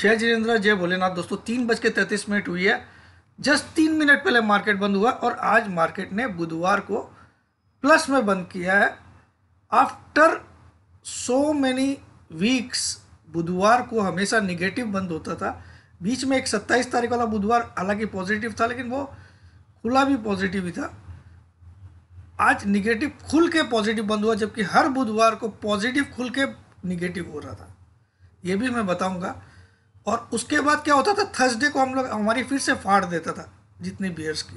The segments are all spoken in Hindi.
जय जिनेन्द्र जय भोलेनाथ दोस्तों तीन बज के तैंतीस मिनट हुई है जस्ट तीन मिनट पहले मार्केट बंद हुआ और आज मार्केट ने बुधवार को प्लस में बंद किया है आफ्टर सो मैनी वीक्स बुधवार को हमेशा निगेटिव बंद होता था बीच में एक सत्ताईस तारीख वाला बुधवार हालांकि पॉजिटिव था लेकिन वो खुला भी पॉजिटिव ही था आज निगेटिव खुल के पॉजिटिव बंद हुआ जबकि हर बुधवार को पॉजिटिव खुल के निगेटिव हो रहा था ये भी मैं बताऊंगा और उसके बाद क्या होता था थर्सडे को हम लोग हमारी फिर से फाड़ देता था जितनी बियर्स की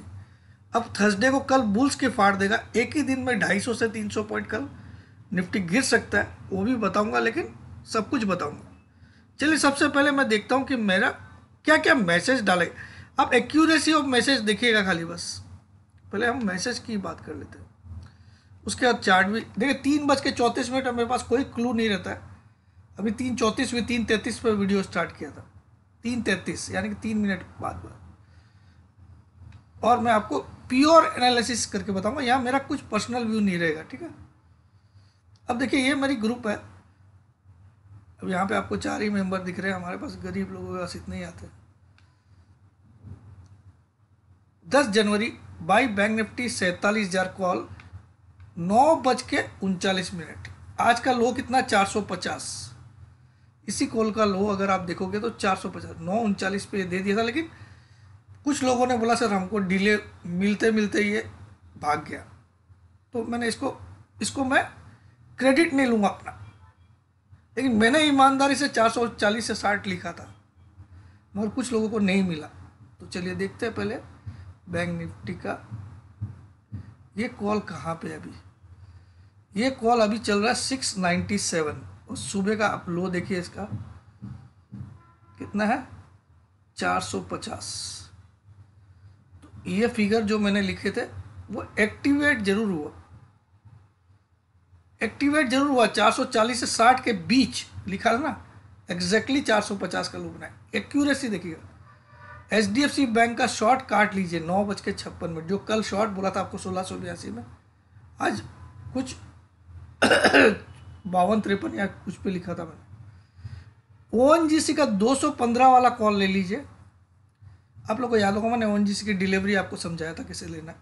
अब थर्सडे को कल बुल्स की फाड़ देगा एक ही दिन में 250 से 300 पॉइंट कल निफ्टी गिर सकता है वो भी बताऊंगा लेकिन सब कुछ बताऊंगा चलिए सबसे पहले मैं देखता हूँ कि मेरा क्या क्या मैसेज डाले आप एक्यूरेसी ऑफ मैसेज देखिएगा खाली बस पहले हम मैसेज की बात कर लेते हैं उसके बाद चार्ट भी देखिए तीन बज के चौंतीस मिनट मेरे पास कोई क्लू नहीं रहता है अभी तीन चौंतीस में तीन तैंतीस पर वीडियो स्टार्ट किया था तीन तैंतीस यानी कि तीन मिनट बाद हुआ और मैं आपको प्योर एनालिसिस करके बताऊंगा यहाँ मेरा कुछ पर्सनल व्यू नहीं रहेगा ठीक है अब देखिए ये मेरी ग्रुप है अब यहाँ पे आपको चार ही मेंबर दिख रहे हैं हमारे पास गरीब लोगों के पास इतने ही आते दस जनवरी बाई बैंक निफ्टी सैतालीस हजार कॉल नौ बज के उनचालीस मिनट आज का लो कितना चार सौ पचास इसी कॉल का लो अगर आप देखोगे तो चार सौ पचास नौ उनचालीस पे दे दिया था लेकिन कुछ लोगों ने बोला सर हमको डिले मिलते मिलते ये भाग गया तो मैंने इसको इसको मैं क्रेडिट नहीं लूँगा अपना लेकिन मैंने ईमानदारी से चार सौ चालीस से साठ लिखा था मगर कुछ लोगों को नहीं मिला तो चलिए देखते हैं पहले बैंक निफ्टी का ये कॉल कहाँ पे अभी ये कॉल अभी चल रहा है सिक्स नाइन्टी सेवन और सुबह का आप लो देखिए इसका कितना है 450 तो ये फिगर जो मैंने लिखे थे वो एक्टिवेट जरूर हुआ एक्टिवेट जरूर हुआ 440 से 60 के बीच लिखा था ना एग्जैक्टली exactly 450 का लो बनाया एक्यूरेसी देखिएगा H D F C bank का शॉर्ट काट लीजिए नौ बज के छप्पन मिनट जो कल शॉर्ट बोला था आपको सोलह सौ बयासी में आज कुछ बावन तिरपन या कुछ पे लिखा था मैंने एन जी सी का 215 वाला कॉल ले लीजिए आप लोग को याद होगा मैंने एन जी सी की डिलीवरी आपको समझाया था कैसे लेना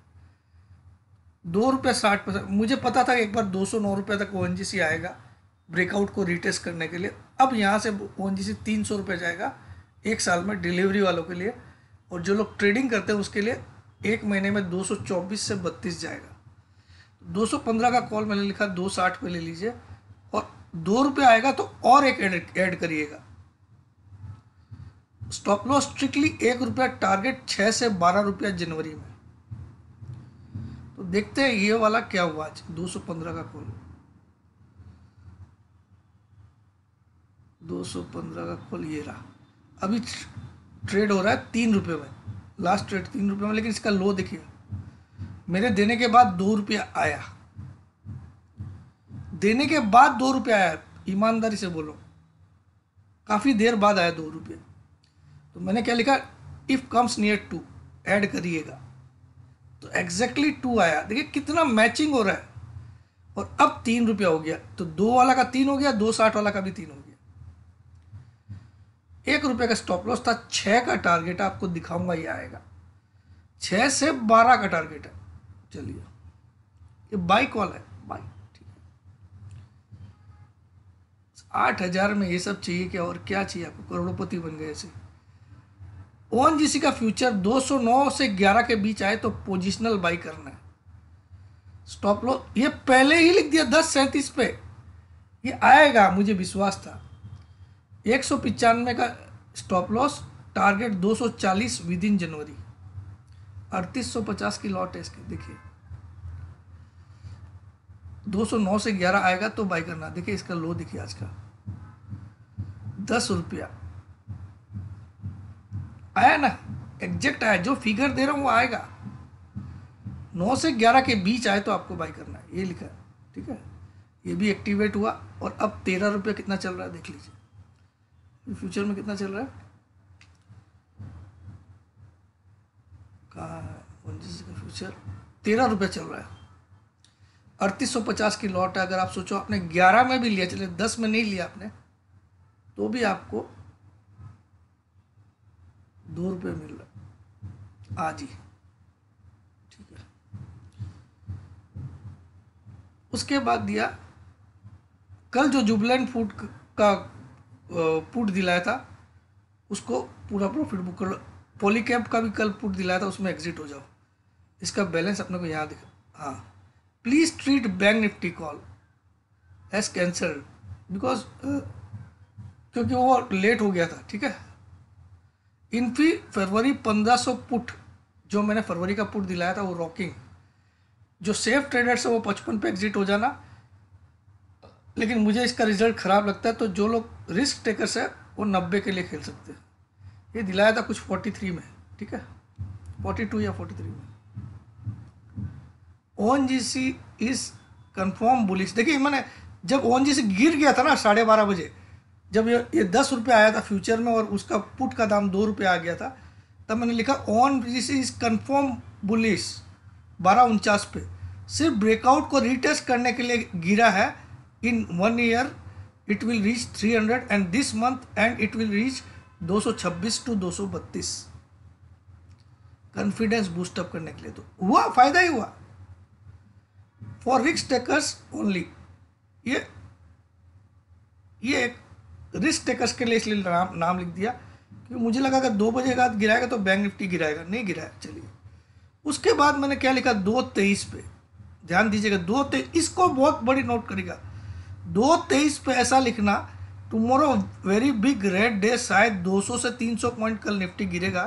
दो रुपये साठ पैसा मुझे पता था कि एक बार दो सौ नौ रुपये तक एन जी सी आएगा ब्रेकआउट को रिटेस्ट करने के लिए अब यहाँ से एन जी सी तीन सौ रुपये जाएगा एक साल में डिलीवरी वालों के लिए और जो लोग ट्रेडिंग करते हैं उसके लिए एक महीने में चौबीस से बत्तीस जाएगा पंद्रह का कॉल मैंने लिखा दो साठ पे ले लीजिए दो रुपये आएगा तो और एक ऐड करिएगा स्टॉप लॉस स्ट्रिक्टली एक रुपया टारगेट छः से बारह रुपया जनवरी में तो देखते हैं ये वाला क्या हुआ आज दो सौ पंद्रह का खोल दो सौ पंद्रह का खोल ये रहा अभी ट्रेड हो रहा है तीन रुपये में लास्ट ट्रेड तीन रुपये में लेकिन इसका लो देखिए मेरे देने के बाद दो रुपया आया देने के बाद दो रुपये आया ईमानदारी से बोलो काफ़ी देर बाद आया दो रुपये तो मैंने क्या लिखा if comes near to add करिएगा तो एग्जैक्टली टू आया देखिए कितना मैचिंग हो रहा है और अब तीन रुपया हो गया तो दो वाला का तीन हो गया दो साठ वाला का भी तीन हो गया एक रुपये का स्टॉप लॉस था छः का टारगेट आपको दिखाऊंगा ये आएगा छः से बारह का टारगेट है चलिए ये बाइक वाला है बाइक आठ हज़ार में ये सब चाहिए क्या और क्या चाहिए आपको करोड़पति बन गए ऐसे ओन जी का फ्यूचर 209 से 11 के बीच आए तो पोजिशनल बाई करना है स्टॉप लो ये पहले ही लिख दिया दस सैंतीस पे ये आएगा मुझे विश्वास था एक सौ पचानवे का stop loss target 240 within जनवरी 3850 की लॉट है इसकी देखिए 209 से 11 आएगा तो बाई करना देखिए इसका लो देखिए आज का दस रुपया आया ना एग्जैक्ट आया जो फिगर दे रहा हूँ वो आएगा नौ से ग्यारह के बीच आए तो आपको बाई करना है ये लिखा है ठीक है ये भी एक्टिवेट हुआ और अब तेरह रुपया कितना चल रहा है देख लीजिए फ्यूचर में कितना चल रहा है कहाँ है का फ्यूचर तेरह रुपये चल रहा है अड़तीस सौ पचास की लॉट है अगर आप सोचो आपने ग्यारह में भी लिया चले दस में नहीं लिया आपने तो भी आपको दो रुपये मिल रहा आज ही ठीक है उसके बाद दिया कल जो जुबलेंट फूड का पुट दिलाया था उसको पूरा प्रॉफिट बुक कर लो पोलीकैप का भी कल पुट दिलाया था उसमें एग्जिट हो जाओ इसका बैलेंस अपने को यहाँ दिखा हाँ please treat bank Nifty call as cancel because क्योंकि वो लेट हो गया था ठीक है इनफी फरवरी 1500 पुट जो मैंने फरवरी का पुट दिलाया था वो रॉकिंग जो सेफ ट्रेडर्स से वो पचपन पे एग्जिट हो जाना लेकिन मुझे इसका रिजल्ट ख़राब लगता है तो जो लोग रिस्क टेकर्स है वो नब्बे के लिए खेल सकते हैं ये दिलाया था कुछ फोर्टी थ्री में ठीक है फोर्टी टू या फोर्टी थ्री में on G C is confirm bullish देखिए मैंने जब ओन जी सी गिर गया था ना साढ़े बारह बजे जब ये ये दस रुपये आया था फ्यूचर में और उसका पुट का दाम दो रुपये आ गया था तब मैंने लिखा on this is confirm bullish बारह उनचास पे सिर्फ ब्रेकआउट को रिटेस्ट करने के लिए गिरा है in one year it will reach three hundred and this month end it will reach दो छब्बीस टू दो सौ बत्तीस कॉन्फिडेंस बूस्टअप करने के लिए तो हुआ फायदा ही हुआ फॉर रिक्स टेकर्स ओनली ये ये एक रिस्क टेकर्स के लिए इसलिए नाम नाम लिख दिया क्योंकि मुझे लगा अगर दो बजे का गिराएगा तो बैंक निफ्टी गिराएगा नहीं गिराया चलिए उसके बाद मैंने क्या लिखा दो तेईस पे ध्यान दीजिएगा दो तेईस इसको बहुत बड़ी नोट करेगा दो तेईस पे ऐसा लिखना tomorrow very big red day शायद 200 से 300 पॉइंट कल निफ्टी गिरेगा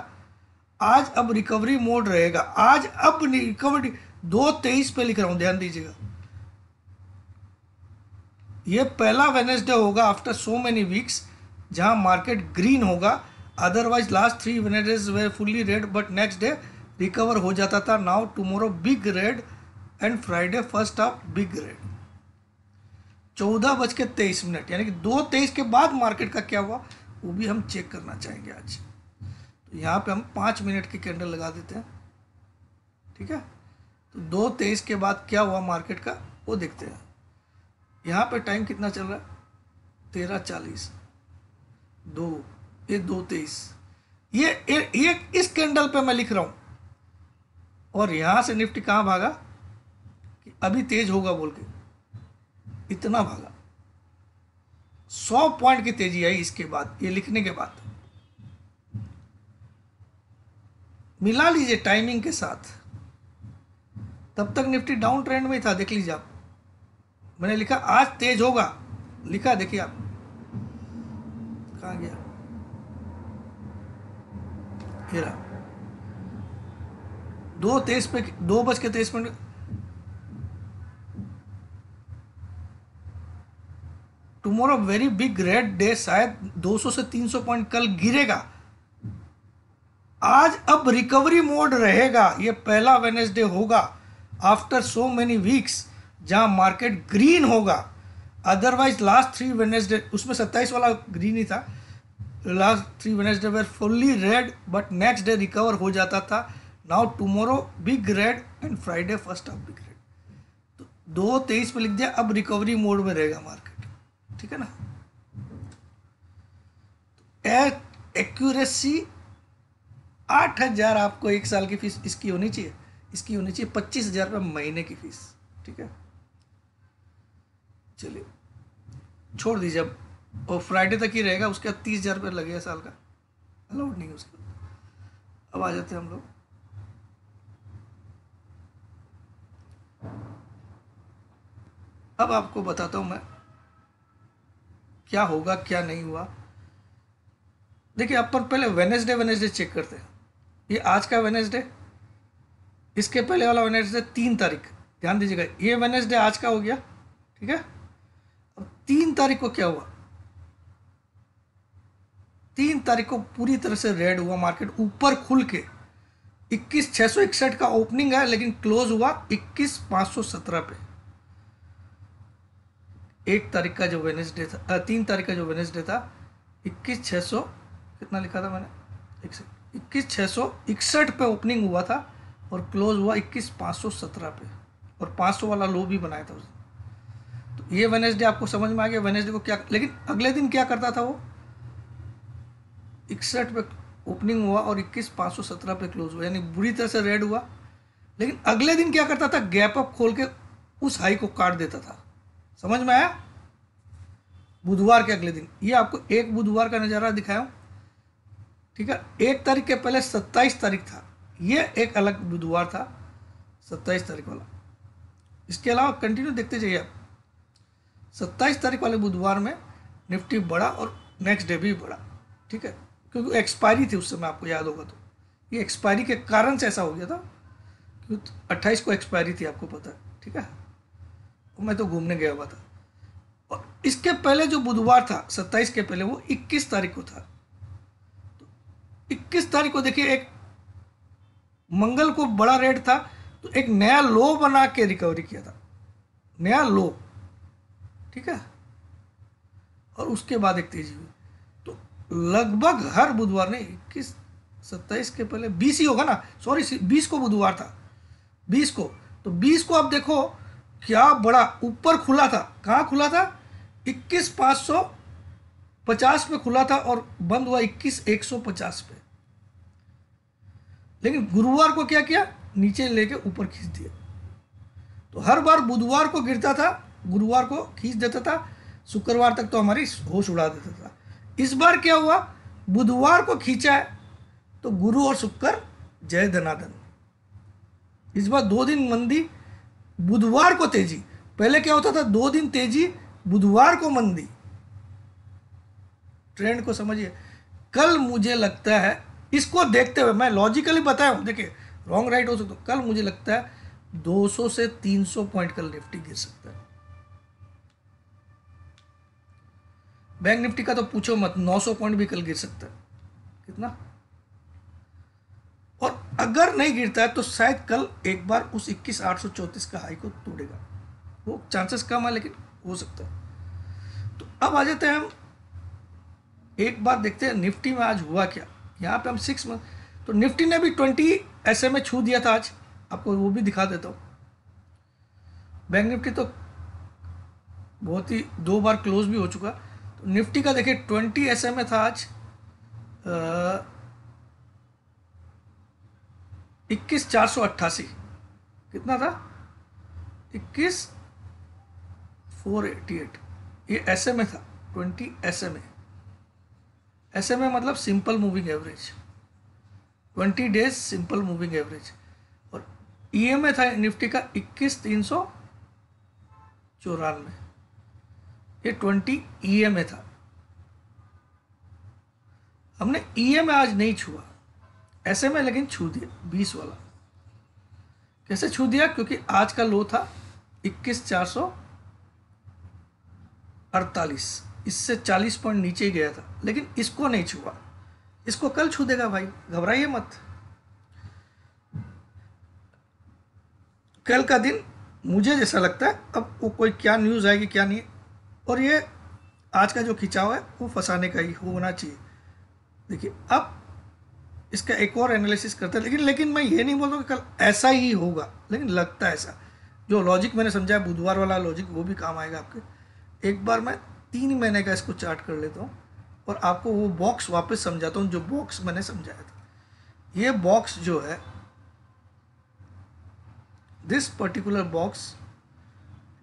आज अब रिकवरी मोड रहेगा आज अब रिकवरी दो तेईस पे लिख रहा हूँ ध्यान दीजिएगा ये पहला वेनेसडे होगा आफ्टर सो मैनी वीक्स जहां मार्केट ग्रीन होगा otherwise last three Wednesdays were fully red but next day recover हो जाता था now tomorrow big red and Friday first half big red चौदह बज के तेईस मिनट यानी कि दो तेईस के बाद मार्केट का क्या हुआ वो भी हम चेक करना चाहेंगे आज तो यहाँ पे हम पाँच मिनट की कैंडल लगा देते हैं ठीक है तो दो तेईस के बाद क्या हुआ मार्केट का वो देखते हैं यहाँ पे टाइम कितना चल रहा है तेरह चालीस दो ये दो तेईस ये ये, ये इस कैंडल पे मैं लिख रहा हूँ और यहाँ से निफ्टी कहाँ भागा कि अभी तेज होगा बोल के इतना भागा सौ पॉइंट की तेजी आई इसके बाद ये लिखने के बाद मिला लीजिए टाइमिंग के साथ तब तक निफ्टी डाउन ट्रेंड में था देख लीजिए आप मैंने लिखा आज तेज होगा लिखा देखिए आप कहा गया हेरा दो तेईस पे दो बज के तेईस minute tomorrow very big red day शायद 200 से 300 पॉइंट कल गिरेगा आज अब रिकवरी मोड रहेगा ये पहला वेनेसडे होगा आफ्टर सो मेनी वीक्स जहाँ मार्केट ग्रीन होगा अदरवाइज लास्ट थ्री वेनेसडे उसमें सत्ताईस वाला ग्रीन ही था last three Wednesday were fully red but next day recover हो जाता था now tomorrow big red and Friday first half big red तो दो तेईस पे लिख दिया अब रिकवरी मोड में रहेगा मार्केट ठीक है ना एट तो एक्यूरेसी आठ हज़ार आपको एक साल की फीस इसकी होनी चाहिए इसकी होनी चाहिए पच्चीस हज़ार रुपये महीने की फीस ठीक है चलिए छोड़ दीजिए अब और फ्राइडे तक ही रहेगा उसके बाद तीस हज़ार रुपये लगेगा साल का अलाउड नहीं है उसके अब आ जाते हैं हम लोग अब आपको बताता हूँ मैं क्या होगा क्या नहीं हुआ देखिए अपन पहले वेनेसडे वेनेसडे चेक करते हैं ये आज का वेनेसडे इसके पहले वाला वेनेसडे तीन तारीख ध्यान दीजिएगा ये वेनेसडे आज का हो गया ठीक है तीन तारीख को क्या हुआ तीन तारीख को पूरी तरह से रेड हुआ मार्केट ऊपर खुल के इक्कीस छह सौ इकसठ का ओपनिंग है लेकिन क्लोज हुआ इक्कीस पांच सौ सत्रह पे एक तारीख का जो वेनेसडे था तीन तारीख का जो वेनेसडे था इक्कीस छह सौ कितना लिखा था मैंने इक्कीस छह सौ इकसठ पे ओपनिंग हुआ था और क्लोज हुआ इक्कीस पांच सौ सत्रह पे और पांच सौ वाला लो भी बनाया था उसने तो ये वेनेसडे आपको समझ में आ गया वेनेसडे को क्या लेकिन अगले दिन क्या करता था वो इकसठ पे ओपनिंग हुआ और इक्कीस पाँच सौ सत्रह पे क्लोज हुआ यानी बुरी तरह से रेड हुआ लेकिन अगले दिन क्या करता था गैप अप खोल के उस हाई को काट देता था समझ में आया बुधवार के अगले दिन ये आपको एक बुधवार का नज़ारा दिखाया हूँ ठीक है एक तारीख के पहले सत्ताईस तारीख था ये एक अलग बुधवार था सत्ताईस तारीख वाला इसके अलावा कंटिन्यू देखते जाइए आप सत्ताईस तारीख वाले बुधवार में निफ्टी बढ़ा और नेक्स्ट डे भी बढ़ा ठीक है क्योंकि एक्सपायरी थी उस समय आपको याद होगा तो ये एक्सपायरी के कारण से ऐसा हो गया था क्योंकि अट्ठाईस को एक्सपायरी थी आपको पता है ठीक है मैं तो घूमने गया हुआ था और इसके पहले जो बुधवार था सत्ताईस के पहले वो इक्कीस तारीख को था तो इक्कीस तारीख को देखिए एक मंगल को बड़ा रेट था तो एक नया लो बना के रिकवरी किया था नया लो ठीक है और उसके बाद एक तेजी हुई तो लगभग हर बुधवार ने इक्कीस सत्ताईस के पहले बीस ही होगा ना सॉरी बीस को बुधवार था बीस को तो बीस को आप देखो क्या बड़ा ऊपर खुला था कहाँ खुला था इक्कीस पाँच सौ पचास पे खुला था और बंद हुआ इक्कीस एक सौ पचास पे लेकिन गुरुवार को क्या किया नीचे लेके ऊपर खींच दिया तो हर बार बुधवार को गिरता था गुरुवार को खींच देता था शुक्रवार तक तो हमारी होश उड़ा देता था इस बार क्या हुआ बुधवार को खींचा है तो गुरु और शुक्र जय धनाधन इस बार दो दिन मंदी बुधवार को तेजी पहले क्या होता था दो दिन तेजी बुधवार को मंदी ट्रेंड को समझिए कल मुझे लगता है इसको देखते हुए मैं लॉजिकली बताया हूं देखिए रॉन्ग राइट हो सकता कल मुझे लगता है 200 से 300 पॉइंट कल निफ्टी गिर सकता है बैंक निफ्टी का तो पूछो मत 900 पॉइंट भी कल गिर सकता है कितना और अगर नहीं गिरता है तो शायद कल एक बार उस इक्कीस आठ सौ चौंतीस का हाई को तोड़ेगा वो चांसेस कम है लेकिन हो सकता है तो अब आ जाते हैं हम एक बार देखते हैं निफ्टी में आज हुआ क्या यहाँ पे हम सिक्स मंथ तो निफ्टी ने भी ट्वेंटी एस में छू दिया था आज आपको वो भी दिखा देता हूँ बैंक निफ्टी तो बहुत ही दो बार क्लोज भी हो चुका निफ्टी का देखिए ट्वेंटी एस एम ए था आज इक्कीस चार सौ अट्ठासी कितना था इक्कीस फोर एटी एट ये एस एम ए था twenty S M A S M A मतलब simple moving average twenty days simple moving average और ई एम ए था निफ्टी का इक्कीस तीन सौ चौरानवे ये ट्वेंटी ई e में था हमने ई e में आज नहीं छुआ ऐसे में लेकिन छू दिया बीस वाला कैसे छू दिया क्योंकि आज का लो था इक्कीस चार सौ अड़तालीस इससे चालीस पॉइंट नीचे ही गया था लेकिन इसको नहीं छुआ इसको कल छू देगा भाई घबराइए मत कल का दिन मुझे जैसा लगता है अब वो कोई क्या न्यूज़ आएगी क्या नहीं और ये आज का जो खिंचाव है वो फंसाने का ही होना चाहिए देखिए अब इसका एक और एनालिसिस करते हैं लेकिन लेकिन मैं ये नहीं बोलता कि कल ऐसा ही होगा लेकिन लगता है ऐसा जो लॉजिक मैंने समझाया बुधवार वाला लॉजिक वो भी काम आएगा आपके एक बार मैं तीन महीने का इसको चार्ट कर लेता हूँ और आपको वो बॉक्स वापस समझाता हूँ जो बॉक्स मैंने समझाया था ये बॉक्स जो है दिस पर्टिकुलर बॉक्स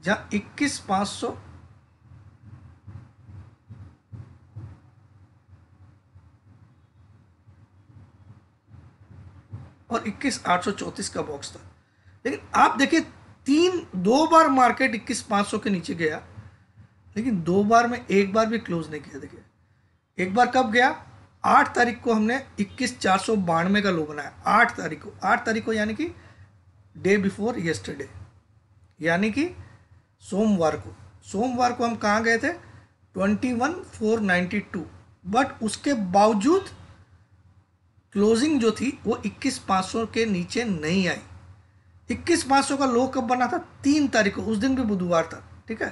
जहाँ इक्कीस पाँच सौ और इक्कीस आठ सौ चौंतीस का बॉक्स था लेकिन आप देखिए तीन दो बार मार्केट इक्कीस पाँच सौ के नीचे गया लेकिन दो बार में एक बार भी क्लोज नहीं किया देखिए एक बार कब गया आठ तारीख को हमने इक्कीस चार सौ बानवे का लो बनाया आठ तारीख को आठ तारीख को यानी कि डे बिफोर येस्टरडे यानी कि सोमवार को सोमवार को हम कहाँ गए थे twenty one four ninety two but उसके बावजूद क्लोजिंग जो थी वो इक्कीस पाँच सौ के नीचे नहीं आई इक्कीस पाँच सौ का लो कब बना था तीन तारीख को उस दिन भी बुधवार था ठीक है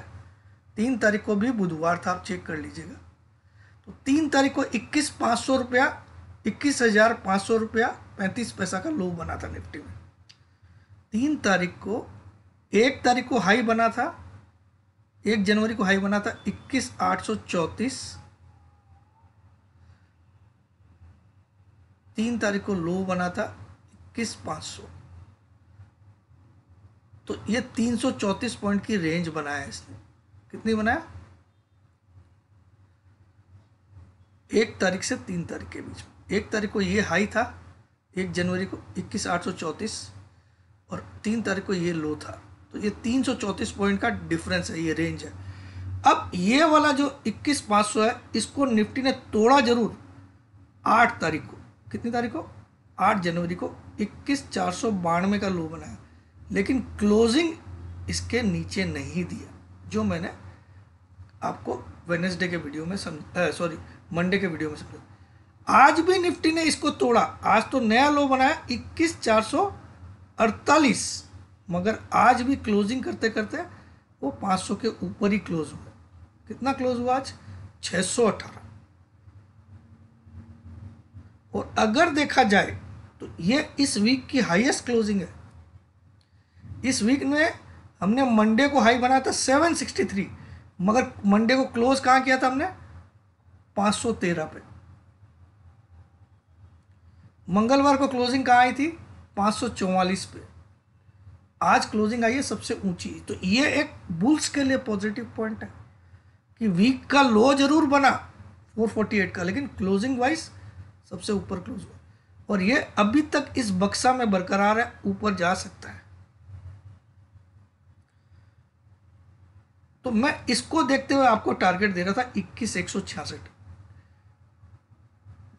तीन तारीख को भी बुधवार था आप चेक कर लीजिएगा तो तीन तारीख को इक्कीस पाँच सौ रुपया इक्कीस हज़ार पाँच सौ रुपया पैंतीस पैसा का लो बना था निफ्टी में तीन तारीख को एक तारीख को हाई बना था एक जनवरी को हाई बना था इक्कीस आठ सौ चौंतीस तीन तारीख को लो बना था इक्कीस पाँच सौ तो ये तीन सौ चौंतीस पॉइंट की रेंज बनाया इसने कितनी बनाया एक तारीख से तीन तारीख के बीच में एक तारीख को ये हाई था एक जनवरी को इक्कीस आठ सौ चौंतीस और तीन तारीख को ये लो था तो ये तीन सौ चौंतीस पॉइंट का डिफरेंस है ये रेंज है अब ये वाला जो इक्कीस पाँच सौ है इसको निफ्टी ने तोड़ा जरूर आठ तारीख को कितनी तारीख को आठ जनवरी को इक्कीस चार सौ बानवे का लो बनाया लेकिन क्लोजिंग इसके नीचे नहीं दिया जो मैंने आपको वेनेसडे के वीडियो में समझ सॉरी मंडे के वीडियो में समझा आज भी निफ्टी ने इसको तोड़ा आज तो नया लो बनाया इक्कीस चार सौ अड़तालीस मगर आज भी क्लोजिंग करते करते वो 500 के ऊपर ही क्लोज हुआ कितना क्लोज हुआ आज सौ अठारह और अगर देखा जाए तो ये इस वीक की हाईएस्ट क्लोजिंग है इस वीक में हमने मंडे को हाई बनाया था सेवन सिक्सटी थ्री मगर मंडे को क्लोज कहाँ किया था हमने 513 सौ तेरह पे मंगलवार को क्लोजिंग कहाँ आई थी 544 सौ चौवालीस पे आज क्लोजिंग आई है सबसे ऊंची तो ये एक बुल्स के लिए पॉजिटिव पॉइंट है कि वीक का लो जरूर बना 448 का लेकिन क्लोजिंग वाइज सबसे ऊपर क्लोज हुआ और ये अभी तक इस बक्सा में बरकरार है ऊपर जा सकता है तो मैं इसको देखते हुए आपको टारगेट दे रहा था इक्कीस एक सौ छियासठ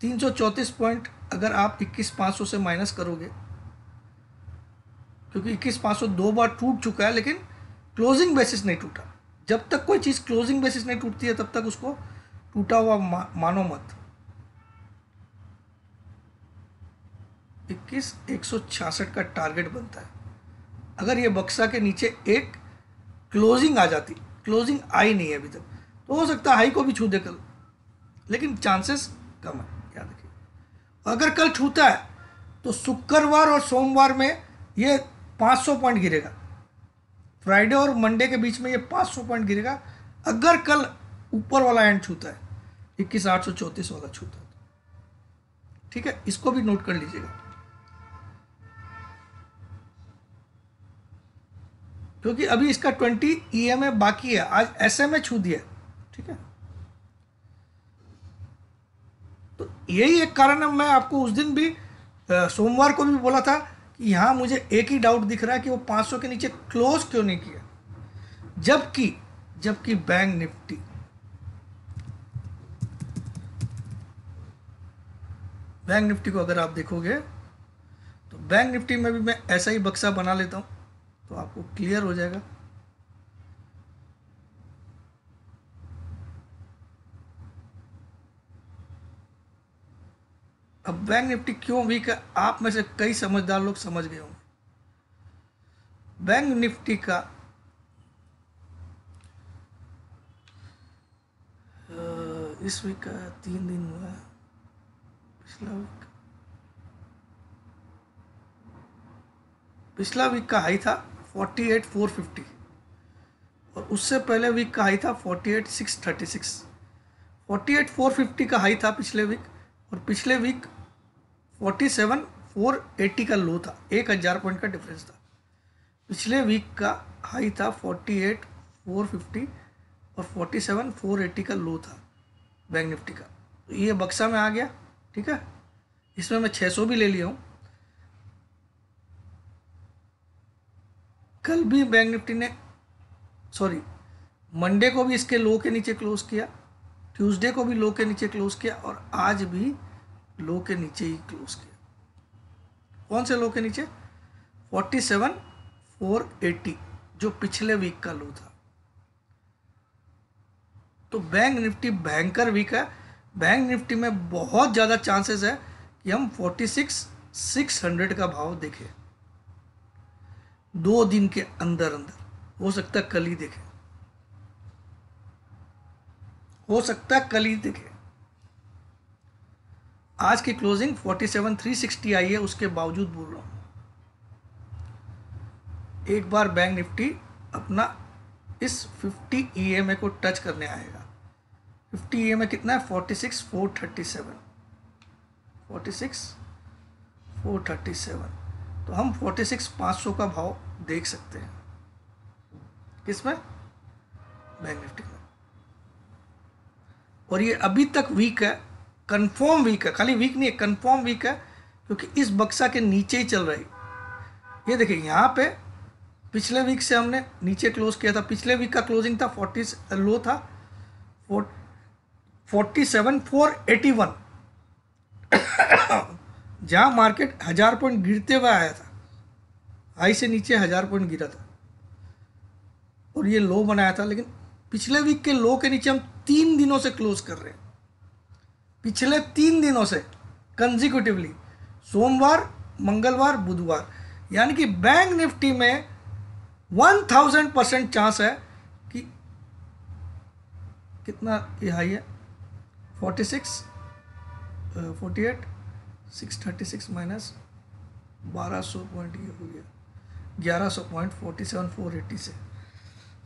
तीन सौ चौतीस पॉइंट अगर आप इक्कीस पांच सौ से माइनस करोगे क्योंकि इक्कीस पांच सौ दो बार टूट चुका है लेकिन क्लोजिंग बेसिस नहीं टूटा जब तक कोई चीज़ क्लोजिंग बेसिस नहीं टूटती है तब तक उसको टूटा हुआ मानो मत इक्कीस एक सौ छियासठ का टारगेट बनता है अगर ये बक्सा के नीचे एक क्लोजिंग आ जाती क्लोजिंग आई नहीं है अभी तक तो हो सकता है हाई को भी छू दे कल लेकिन चांसेस कम है याद रखिए अगर कल छूता है तो शुक्रवार और सोमवार में ये 500 पॉइंट गिरेगा फ्राइडे और मंडे के बीच में ये 500 पॉइंट गिरेगा अगर कल ऊपर वाला एंड छूता है इक्कीस आठ सौ चौंतीस वाला छूता है ठीक है इसको भी नोट कर लीजिएगा क्योंकि अभी इसका ट्वेंटी ई एम ए बाकी है आज एस एम ए छू दिया ठीक है तो यही एक कारण है मैं आपको उस दिन भी सोमवार को भी बोला था कि यहाँ मुझे एक ही डाउट दिख रहा है कि वो 500 के नीचे क्लोज क्यों नहीं किया जबकि जबकि बैंक निफ्टी बैंक निफ्टी को अगर आप देखोगे तो बैंक निफ्टी में भी मैं ऐसा ही बक्सा बना लेता हूं तो आपको क्लियर हो जाएगा अब बैंक निफ्टी क्यों वीक है आप में से कई समझदार लोग समझ गए होंगे बैंक निफ्टी का इस वीक का तीन दिन हुआ है पिछला वीक पिछला वीक का हाई था फोर्टी एट फोर फिफ्टी और उससे पहले वीक का हाई था forty eight six thirty six forty eight four fifty का हाई था पिछले वीक और पिछले week forty seven four eighty का लो था एक हज़ार पॉइंट का डिफरेंस था पिछले वीक का हाई था फोर्टी एट फोर फिफ्टी और फोर्टी सेवन फोर एट्टी का लो था बैंक निफ्टी का तो ये बक्सा में आ गया ठीक है इसमें मैं छः सौ भी ले लिया हूँ कल भी बैंक निफ्टी ने सॉरी मंडे को भी इसके लो के नीचे क्लोज किया ट्यूसडे को भी लो के नीचे क्लोज किया और आज भी लो के नीचे ही क्लोज किया कौन से लो के नीचे फोर्टी सेवन फोर एट्टी जो पिछले वीक का लो था तो बैंक निफ्टी भयंकर वीक है बैंक निफ्टी में बहुत ज़्यादा चांसेस है कि हम फोर्टी सिक्स सिक्स हंड्रेड का भाव देखें दो दिन के अंदर अंदर हो सकता है कल ही देखे हो सकता है कल ही देखे आज की क्लोजिंग 47,360 आई है उसके बावजूद बोल रहा हूं एक बार बैंक निफ्टी अपना इस 50 ईएमए e को टच करने आएगा 50 ईएमए e कितना है 46,437 46,437 तो हम फोर्टी सिक्स पाँच सौ का भाव देख सकते हैं किसमें बैंक निफ्टी में और ये अभी तक वीक है कंफर्म वीक है खाली वीक नहीं है कंफर्म वीक है क्योंकि इस बक्सा के नीचे ही चल रही ये देखिए यहाँ पे पिछले वीक से हमने नीचे क्लोज किया था पिछले वीक का क्लोजिंग था फोर्टी लो था forty seven four eighty one जहाँ मार्केट हज़ार पॉइंट गिरते हुए आया था हाई से नीचे हज़ार पॉइंट गिरा था और ये लो बनाया था लेकिन पिछले वीक के लो के नीचे हम तीन दिनों से क्लोज कर रहे हैं पिछले तीन दिनों से कंजिक्यूटिवली सोमवार मंगलवार बुधवार यानी कि बैंक निफ्टी में वन थाउजेंड परसेंट चांस है कि कितना ये हाई है forty six forty eight six thirty six minus बारह सौ पॉइंट ये हो गया ग्यारह सौ point forty seven four eighty से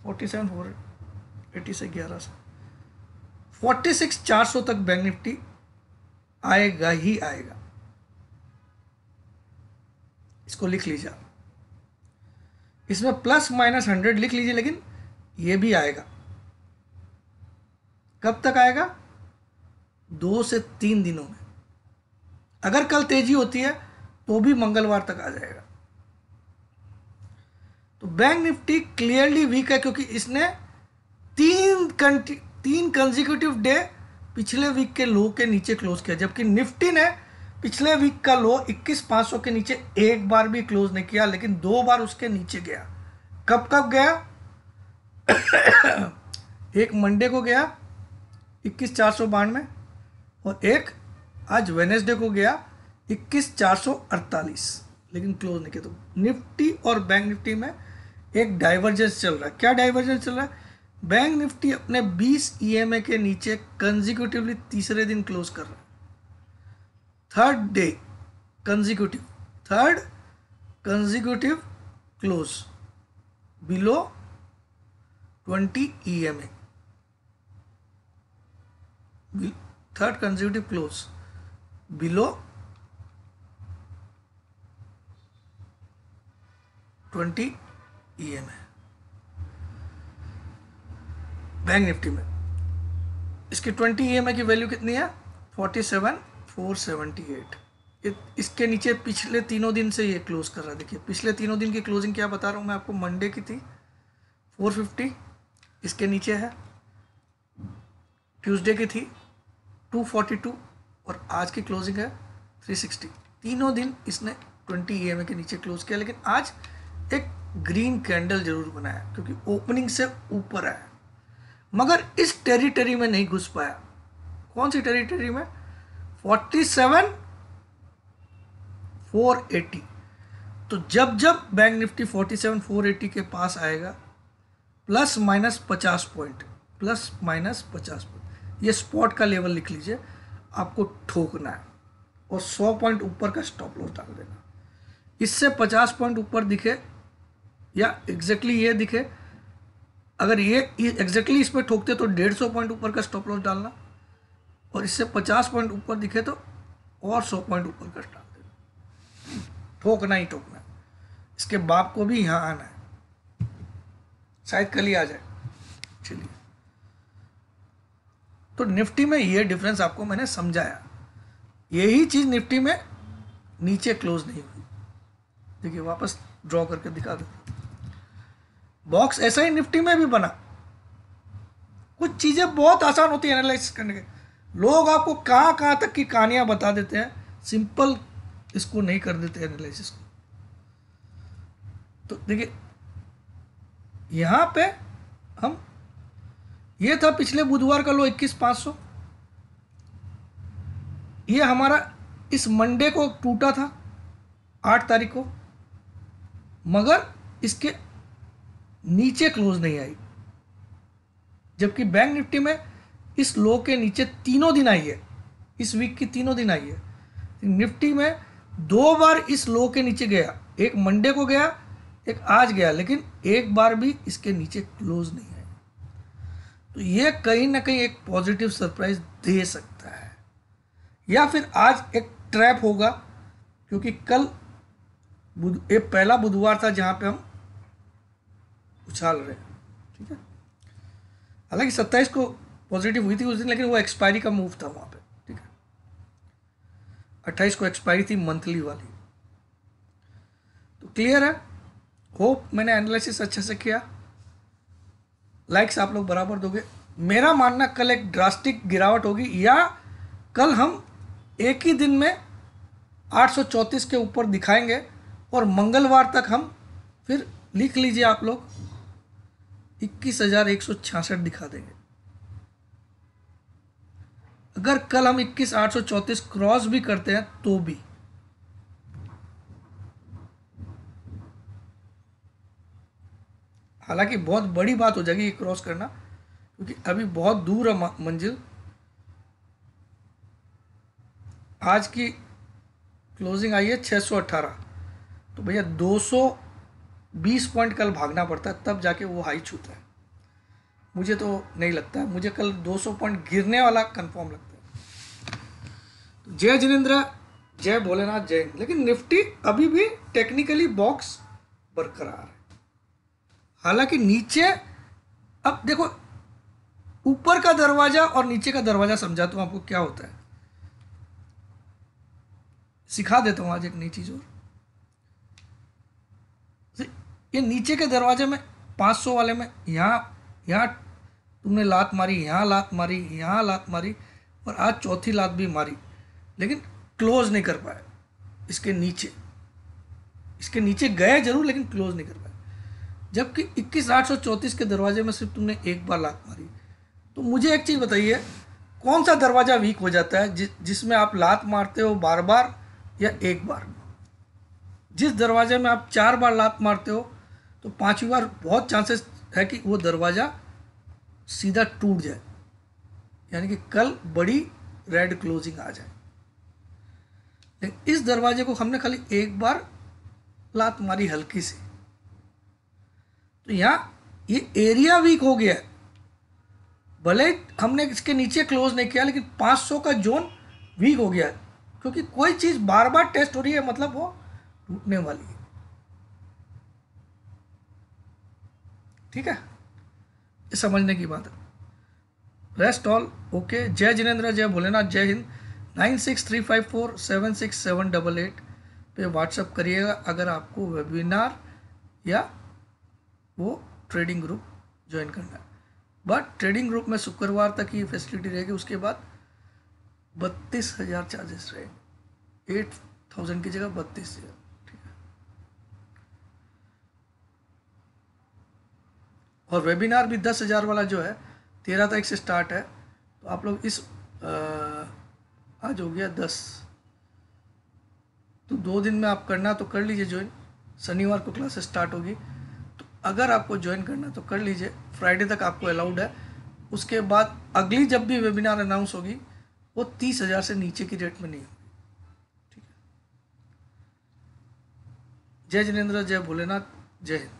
फोर्टी सेवन फोर एट्टी से ग्यारह सौ फोर्टी सिक्स चार सौ तक बैंक निफ्टी आएगा ही आएगा इसको लिख लीजिए आप इसमें प्लस माइनस हंड्रेड लिख लीजिए लेकिन ये भी आएगा कब तक आएगा दो से तीन दिनों में अगर कल तेजी होती है तो भी मंगलवार तक आ जाएगा तो बैंक निफ्टी क्लियरली वीक है क्योंकि इसने तीन कंटी तीन कंजिक्यूटिव डे पिछले वीक के लो के नीचे क्लोज किया जबकि निफ्टी ने पिछले वीक का लो इक्कीस सौ के नीचे एक बार भी क्लोज नहीं किया लेकिन दो बार उसके नीचे गया कब कब गया एक मंडे को गया इक्कीस चार सौ बानवे और एक आज वेनेसडे को गया इक्कीस चार सौ अड़तालीस लेकिन क्लोज नहीं किया तो निफ्टी और बैंक निफ्टी में एक डाइवर्जेंस चल रहा है क्या डाइवर्जेंस चल रहा है बैंक निफ्टी अपने 20 ईएमए e के नीचे कंजिक्यूटिवली तीसरे दिन क्लोज कर रहा है third day consecutive third consecutive close below 20 EMA third consecutive close below 20 EM है बैंक निफ्टी में इसकी 20 ईएमआई e की वैल्यू कितनी है 47,478 इसके नीचे पिछले तीनों दिन से ये क्लोज कर रहा है देखिए पिछले तीनों दिन की क्लोजिंग क्या बता रहा हूँ मैं आपको मंडे की थी 450 इसके नीचे है ट्यूसडे की थी 242 और आज की क्लोजिंग है 360 तीनों दिन इसने 20 ई के नीचे क्लोज किया लेकिन आज एक ग्रीन कैंडल जरूर बनाया क्योंकि ओपनिंग से ऊपर है मगर इस टेरिटरी में नहीं घुस पाया कौन सी टेरिटरी में 47 480 तो जब जब बैंक निफ्टी 47 480 के पास आएगा plus minus 50 point plus minus 50 point ये स्पॉट का लेवल लिख लीजिए आपको ठोकना है और 100 पॉइंट ऊपर का स्टॉप लॉस डाल देना इससे 50 पॉइंट ऊपर दिखे या एग्जैक्टली exactly ये दिखे अगर ये एग्जैक्टली exactly इस पर ठोकते तो 150 पॉइंट ऊपर का स्टॉप लॉस डालना और इससे 50 पॉइंट ऊपर दिखे तो और 100 पॉइंट ऊपर का डाल देना ठोकना ही ठोकना इसके बाप को भी यहाँ आना है शायद कल ही आ जाए चलिए तो निफ्टी में ये डिफरेंस आपको मैंने समझाया यही चीज़ निफ्टी में नीचे क्लोज नहीं हुई देखिए वापस ड्रॉ करके दिखा देते बॉक्स ऐसा ही निफ्टी में भी बना कुछ चीज़ें बहुत आसान होती है एनालिस करने के लोग आपको कहाँ कहाँ तक की कहानियाँ बता देते हैं सिंपल इसको नहीं कर देते एनालिसिस को तो देखिए यहाँ पे हम ये था पिछले बुधवार का लो इक्कीस पाँच सौ ये हमारा इस मंडे को टूटा था आठ तारीख को मगर इसके नीचे क्लोज नहीं आई जबकि बैंक निफ्टी में इस लो के नीचे तीनों दिन आई है इस वीक की तीनों दिन आई है निफ्टी में दो बार इस लो के नीचे गया एक मंडे को गया एक आज गया लेकिन एक बार भी इसके नीचे क्लोज नहीं है तो ये कहीं ना कहीं एक पॉजिटिव सरप्राइज दे सकता है या फिर आज एक ट्रैप होगा क्योंकि कल बुध ये पहला बुधवार था जहाँ पे हम उछाल रहे ठीक है हालांकि सत्ताईस को पॉजिटिव हुई थी उस दिन लेकिन वो एक्सपायरी का मूव था वहाँ पे ठीक है अट्ठाईस को एक्सपायरी थी मंथली वाली तो क्लियर है होप मैंने एनालिसिस अच्छे से किया लाइक्स आप लोग बराबर दोगे मेरा मानना कल एक ड्रास्टिक गिरावट होगी या कल हम एक ही दिन में 834 के ऊपर दिखाएंगे और मंगलवार तक हम फिर लिख लीजिए आप लोग इक्कीस हज़ार एक सौ छियासठ दिखा देंगे अगर कल हम इक्कीस आठ सौ चौंतीस क्रॉस भी करते हैं तो भी हालांकि बहुत बड़ी बात हो जाएगी ये क्रॉस करना क्योंकि अभी बहुत दूर है मंजिल आज की क्लोजिंग आई है 618 तो भैया 220 पॉइंट कल भागना पड़ता है तब जाके वो हाई छूता है मुझे तो नहीं लगता है मुझे कल 200 पॉइंट गिरने वाला कंफर्म लगता है जय जिनेन्द्र जय भोलेनाथ जय लेकिन निफ्टी अभी भी टेक्निकली बॉक्स बरकरार है हालांकि नीचे अब देखो ऊपर का दरवाजा और नीचे का दरवाजा समझा तो आपको क्या होता है सिखा देता हूँ आज एक नई चीज़ और ये नीचे के दरवाजे में 500 वाले में यहाँ यहाँ तुमने लात मारी यहाँ लात मारी यहाँ लात मारी और आज चौथी लात भी मारी लेकिन क्लोज नहीं कर पाए इसके नीचे इसके नीचे गए जरूर लेकिन क्लोज नहीं कर पाए जबकि इक्कीस आठ सौ चौंतीस के दरवाजे में सिर्फ तुमने एक बार लात मारी तो मुझे एक चीज़ बताइए कौन सा दरवाज़ा वीक हो जाता है जि, जिसमें आप लात मारते हो बार बार या एक बार जिस दरवाजे में आप चार बार लात मारते हो तो पाँचवीं बार बहुत चांसेस है कि वो दरवाज़ा सीधा टूट जाए यानी कि कल बड़ी रेड क्लोजिंग आ जाए लेकिन इस दरवाजे को हमने खाली एक बार लात मारी हल्की सी तो यहाँ ये एरिया वीक हो गया भले हमने इसके नीचे क्लोज नहीं किया लेकिन 500 का जोन वीक हो गया क्योंकि कोई चीज़ बार बार टेस्ट हो रही है मतलब वो टूटने वाली है ठीक है ये समझने की बात है रेस्ट ऑल ओके जय जिनेन्द्र जय भोलेनाथ जय Hind nine six three five four seven six seven double eight पे व्हाट्सअप करिएगा अगर आपको वेबिनार या वो ट्रेडिंग ग्रुप ज्वाइन करना है बट ट्रेडिंग ग्रुप में शुक्रवार तक ही फैसिलिटी रहेगी उसके बाद बत्तीस हज़ार चार्जेस रहेंगे एट थाउजेंड की जगह बत्तीस हज़ार और वेबिनार भी दस हज़ार वाला जो है तेरह तारीख से स्टार्ट है तो आप लोग इस आज हो गया दस तो दो दिन में आप करना तो कर लीजिए ज्वाइन शनिवार को क्लासेस स्टार्ट होगी अगर आपको ज्वाइन करना तो कर लीजिए फ्राइडे तक आपको अलाउड है उसके बाद अगली जब भी वेबिनार अनाउंस होगी वो तीस हज़ार से नीचे की रेट में नहीं होगी ठीक है जय जिनेन्द्र जय भोलेनाथ जय हिंद